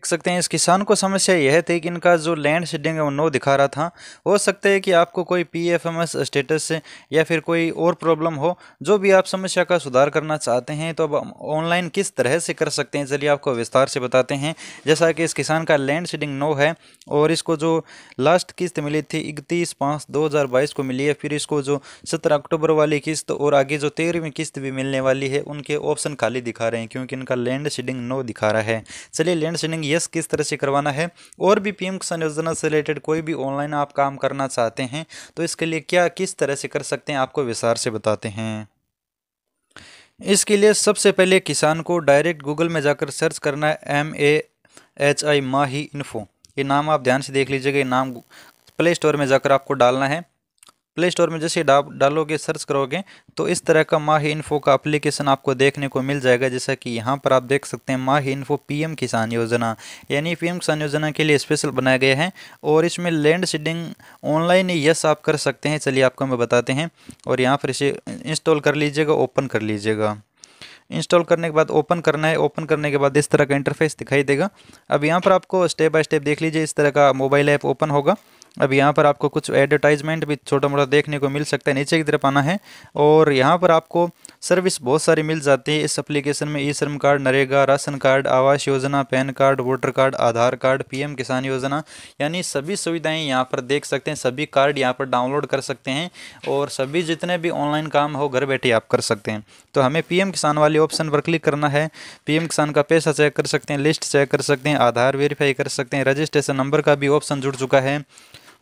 देख सकते हैं इस किसान को समस्या यह थी कि इनका जो लैंड शेडिंग है वो नो दिखा रहा था हो सकता है कि आपको कोई P F M S status से या फिर कोई और प्रॉब्लम हो जो भी आप समस्या का सुधार करना चाहते हैं तो अब ऑनलाइन किस तरह से कर सकते हैं चलिए आपको विस्तार से बताते हैं जैसा कि इस किसान का लैंड शेडिंग नो है और इसको जो लास्ट किस्त मिली थी इकतीस पाँच दो हज़ार बाईस को मिली है फिर इसको जो सत्रह अक्टूबर वाली किस्त और आगे जो तेरहवीं किस्त भी मिलने वाली है उनके ऑप्शन खाली दिखा रहे हैं क्योंकि इनका लैंड शेडिंग नो दिखा रहा है चलिए लैंड शेडिंग यस किस तरह से करवाना है और भी पीएम किसान योजना से रिलेटेड कोई भी ऑनलाइन आप काम करना चाहते हैं तो इसके लिए क्या किस तरह से कर सकते हैं आपको विस्तार से बताते हैं इसके लिए सबसे पहले किसान को डायरेक्ट गूगल में जाकर सर्च करना है M A H I Mahi info ये नाम आप ध्यान से देख लीजिएगा ये नाम प्ले स्टोर में जाकर आपको डालना है प्ले स्टोर में जैसे डालोगे सर्च करोगे तो इस तरह का माही इन्फो का एप्लीकेशन आपको देखने को मिल जाएगा जैसा कि यहाँ पर आप देख सकते हैं माही इन्फो पीएम किसान योजना यानी पीएम किसान योजना के लिए स्पेशल बनाया गया है और इसमें लैंड सीडिंग ऑनलाइन यस आप कर सकते हैं चलिए आपको मैं बताते हैं और यहाँ पर इसे इंस्टॉल कर लीजिएगा ओपन कर लीजिएगा इंस्टॉल करने के बाद ओपन करना है ओपन करने के बाद इस तरह का इंटरफेस दिखाई देगा अब यहाँ पर आपको स्टेप बाय स्टेप देख लीजिए इस तरह का मोबाइल ऐप ओपन होगा अब यहाँ पर आपको कुछ एडवर्टाइजमेंट भी छोटा मोटा देखने को मिल सकता है नीचे की तरफ आना है और यहाँ पर आपको सर्विस बहुत सारी मिल जाती है इस एप्लीकेशन में ई श्रम card NREGA ration card Awas Yojana PAN card voter card Aadhaar card PM Kisan Yojana यानी सभी सुविधाएं यहाँ पर देख सकते हैं सभी कार्ड यहाँ पर डाउनलोड कर सकते हैं और सभी जितने भी ऑनलाइन काम हो घर बैठे आप कर सकते हैं तो हमें पी किसान वाले ऑप्शन पर क्लिक करना है पी किसान का पैसा चेक कर सकते हैं लिस्ट चेक कर सकते हैं आधार वेरीफाई कर सकते हैं रजिस्ट्रेशन नंबर का भी ऑप्शन जुड़ चुका है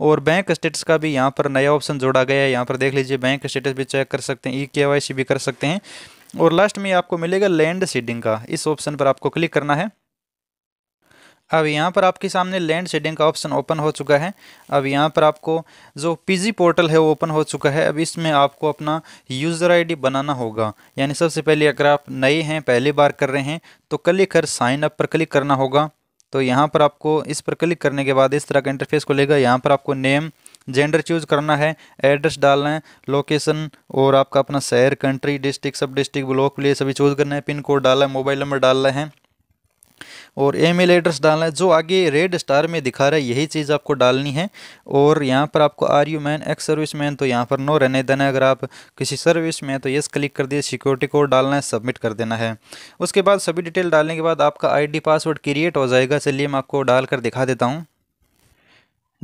और बैंक स्टेटस का भी यहाँ पर नया ऑप्शन जोड़ा गया है यहाँ पर देख लीजिए बैंक स्टेटस भी चेक कर सकते हैं ई के भी कर सकते हैं और लास्ट में आपको मिलेगा लैंड सीडिंग का इस ऑप्शन पर आपको क्लिक करना है अब यहाँ पर आपके सामने लैंड शेडिंग का ऑप्शन ओपन हो चुका है अब यहाँ पर आपको जो पीजी पोर्टल है वो ओपन हो चुका है अब इसमें आपको अपना यूज़र आईडी बनाना होगा यानी सबसे पहले अगर आप नए हैं पहली बार कर रहे हैं तो क्लिक कर साइन अप पर क्लिक करना होगा तो यहाँ पर आपको इस पर क्लिक करने के बाद इस तरह का इंटरफेस खुलेगा यहाँ पर आपको नेम जेंडर चूज करना है एड्रेस डालना है लोकेशन और आपका अपना शहर कंट्री डिस्ट्रिक्ट सब डिस्ट्रिक्ट ब्लॉक लिए सभी चूज करना है पिन कोड डालना है मोबाइल नंबर डालना है और एम एड्रेस डालना है जो आगे रेड स्टार में दिखा रहा है यही चीज़ आपको डालनी है और यहाँ पर आपको are you man ex service man तो यहाँ पर नो रहने देना है अगर आप किसी सर्विस में तो यस क्लिक कर दिए सिक्योरिटी कोड डालना है सबमिट कर देना है उसके बाद सभी डिटेल डालने के बाद आपका आईडी पासवर्ड क्रिएट हो जाएगा चलिए मैं आपको डालकर दिखा देता हूँ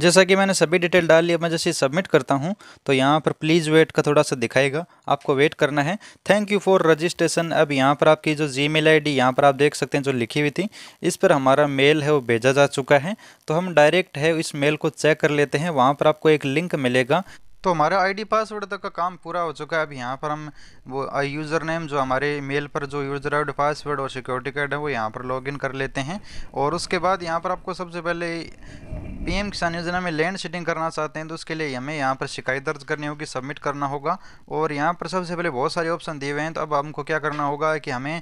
जैसा कि मैंने सभी डिटेल डाल लिया मैं जैसे सबमिट करता हूं तो यहाँ पर प्लीज़ वेट का थोड़ा सा दिखाएगा आपको वेट करना है थैंक यू फॉर रजिस्ट्रेशन अब यहाँ पर आपकी जो जी मेल आई डी यहाँ पर आप देख सकते हैं जो लिखी हुई थी इस पर हमारा मेल है वो भेजा जा चुका है तो हम डायरेक्ट है इस मेल को चेक कर लेते हैं वहाँ पर आपको एक लिंक मिलेगा तो हमारा आईडी पासवर्ड तक का काम पूरा हो चुका है अब यहाँ पर हम वो यूज़र नेम जो हमारे मेल पर जो यूज़र आईडी पासवर्ड और सिक्योरिटी कार्ड है वो यहाँ पर लॉगिन कर लेते हैं और उसके बाद यहाँ पर आपको सबसे पहले पीएम किसान योजना में लैंड सेटिंग करना चाहते हैं तो उसके लिए हमें यहाँ पर शिकायत दर्ज करनी होगी सबमिट करना होगा और यहाँ पर सबसे पहले बहुत सारे ऑप्शन दिए हुए हैं तो अब हमको क्या करना होगा कि हमें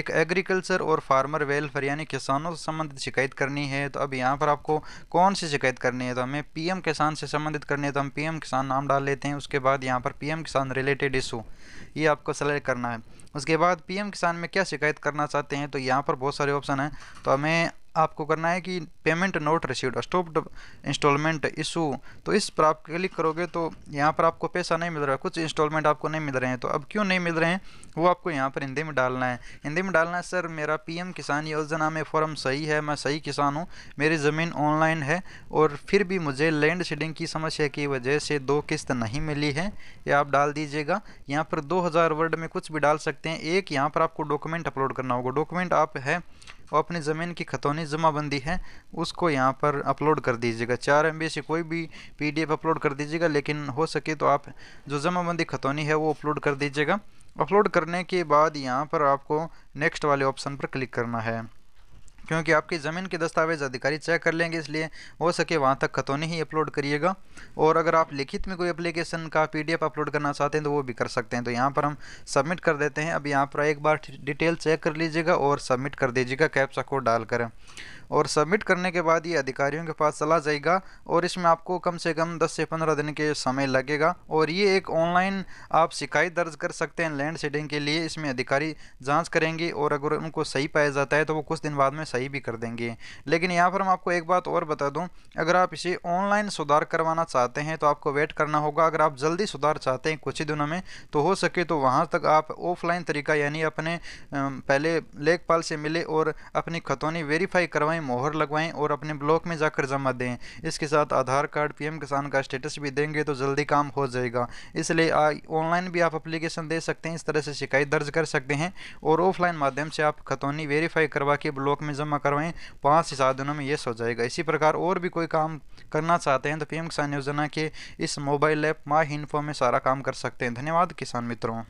एक एग्रीकल्चर और फार्मर वेलफेयर यानी किसानों से संबंधित शिकायत करनी है तो अब यहाँ पर आपको कौन सी शिकायत करनी है तो हमें पी किसान से संबंधित करनी है तो हम पी किसान नाम डाल लेते हैं उसके बाद यहाँ पर पी किसान रिलेटेड इशू ये आपको सेलेक्ट करना है उसके बाद पीएम किसान में क्या शिकायत करना चाहते हैं तो यहाँ पर बहुत सारे ऑप्शन हैं तो हमें आपको करना है कि payment not received stopped installment issue तो इस पर आप क्लिक करोगे तो यहाँ पर आपको पैसा नहीं मिल रहा कुछ इंस्टॉलमेंट आपको नहीं मिल रहे हैं तो अब क्यों नहीं मिल रहे हैं वो आपको यहाँ पर हिंदी में डालना है हिंदी में डालना है सर मेरा पीएम किसान योजना में फॉर्म सही है मैं सही किसान हूँ मेरी ज़मीन ऑनलाइन है और फिर भी मुझे लैंड शेडिंग की समस्या की वजह से दो किस्त नहीं मिली है ये आप डाल दीजिएगा यहाँ पर दो वर्ड में कुछ भी डाल सकते हैं एक यहाँ पर आपको डॉक्यूमेंट अपलोड करना होगा डॉक्यूमेंट आप है और अपनी ज़मीन की खतौनी जमाबंदी है उसको यहाँ पर अपलोड कर दीजिएगा चार एम से कोई भी पी अपलोड कर दीजिएगा लेकिन हो सके तो आप जो जमाबंदी खतौनी है वो अपलोड कर दीजिएगा अपलोड करने के बाद यहाँ पर आपको नेक्स्ट वाले ऑप्शन पर क्लिक करना है क्योंकि आपकी ज़मीन के दस्तावेज अधिकारी चेक कर लेंगे इसलिए हो सके वहाँ तक खतौनी ही अपलोड करिएगा और अगर आप लिखित में कोई एप्लीकेशन का पीडीएफ अपलोड करना चाहते हैं तो वो भी कर सकते हैं तो यहाँ पर हम सबमिट कर देते हैं अब यहाँ पर एक बार डिटेल चेक कर लीजिएगा और सबमिट कर दीजिएगा कैप्सा कोड डाल कर और सबमिट करने के बाद ये अधिकारियों के पास चला जाएगा और इसमें आपको कम से कम 10 से 15 दिन के समय लगेगा और ये एक ऑनलाइन आप शिकायत दर्ज कर सकते हैं लैंड सीडिंग के लिए इसमें अधिकारी जाँच करेंगे और अगर उनको सही पाया जाता है तो वो कुछ दिन बाद में सही भी कर देंगे लेकिन यहाँ पर मैं आपको एक बात और बता दूँ अगर आप इसे ऑनलाइन सुधार करवाना चाहते हैं तो आपको वेट करना होगा अगर आप जल्दी सुधार चाहते हैं कुछ ही दिनों में तो हो सके तो वहाँ तक आप ऑफलाइन तरीका यानी अपने पहले लेखपाल से मिले और अपनी खतौनी वेरीफाई करवाएं लगवाएं मोहर लगवाएं और अपने ब्लॉक में जाकर जमा दें इसके साथ आधार कार्ड पीएम किसान का स्टेटस भी देंगे तो जल्दी काम हो जाएगा इसलिए ऑनलाइन भी आप अप्लीकेशन दे सकते हैं इस तरह से शिकायत दर्ज कर सकते हैं और ऑफलाइन माध्यम से आप खतौनी वेरीफाई करवा के ब्लॉक में जमा करवाएं पाँच से सात दिनों में यस हो जाएगा इसी प्रकार और भी कोई काम करना चाहते हैं तो पी किसान योजना के इस मोबाइल ऐप माई इन्फो में सारा काम कर सकते हैं धन्यवाद किसान मित्रों